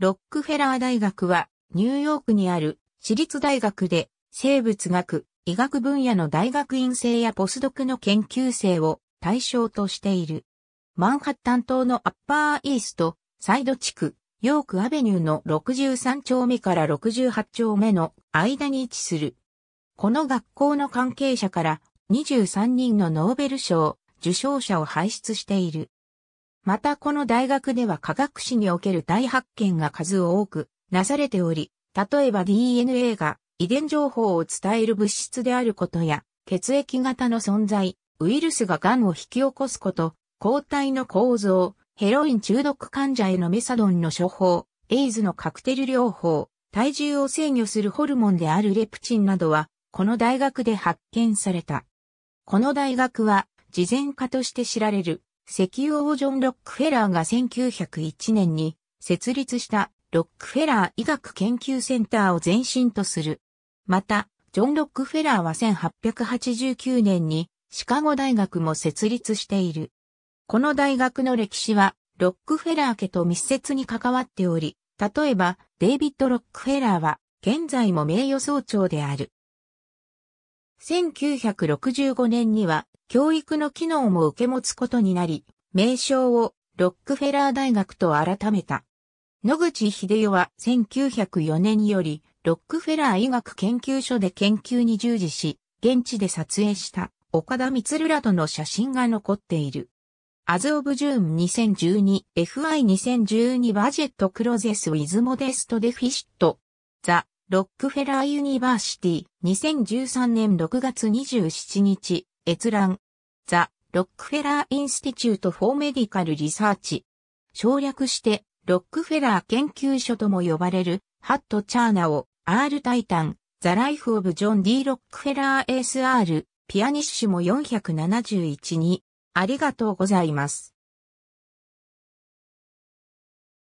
ロックフェラー大学はニューヨークにある私立大学で生物学、医学分野の大学院生やポスドクの研究生を対象としている。マンハッタン島のアッパーイースト、サイド地区、ヨークアベニューの63丁目から68丁目の間に位置する。この学校の関係者から23人のノーベル賞受賞者を輩出している。またこの大学では科学史における大発見が数多くなされており、例えば DNA が遺伝情報を伝える物質であることや、血液型の存在、ウイルスが癌を引き起こすこと、抗体の構造、ヘロイン中毒患者へのメサドンの処方、エイズのカクテル療法、体重を制御するホルモンであるレプチンなどは、この大学で発見された。この大学は、事前科として知られる、石油王ジョン・ロックフェラーが1901年に設立したロックフェラー医学研究センターを前身とする。また、ジョン・ロックフェラーは1889年にシカゴ大学も設立している。この大学の歴史はロックフェラー家と密接に関わっており、例えばデイビッド・ロックフェラーは現在も名誉総長である。1965年には教育の機能も受け持つことになり、名称をロックフェラー大学と改めた。野口秀代は1904年よりロックフェラー医学研究所で研究に従事し、現地で撮影した岡田光らとの写真が残っている。アズ・オブ・ジューム 2012FI2012 バジェット・クロゼス・ウィズ・モデスト・デフィシット。ザ・ロックフェラー・ユニバーシティ2013年6月27日閲覧。ザ・ロックフェラー・インスティチュート・フォー・メディカル・リサーチ。省略して、ロックフェラー研究所とも呼ばれる、ハット・チャーナを、アール・タイタン、ザ・ライフ・オブ・ジョン・ D・ ロックフェラー SR、ピアニッシュも471に、ありがとうございます。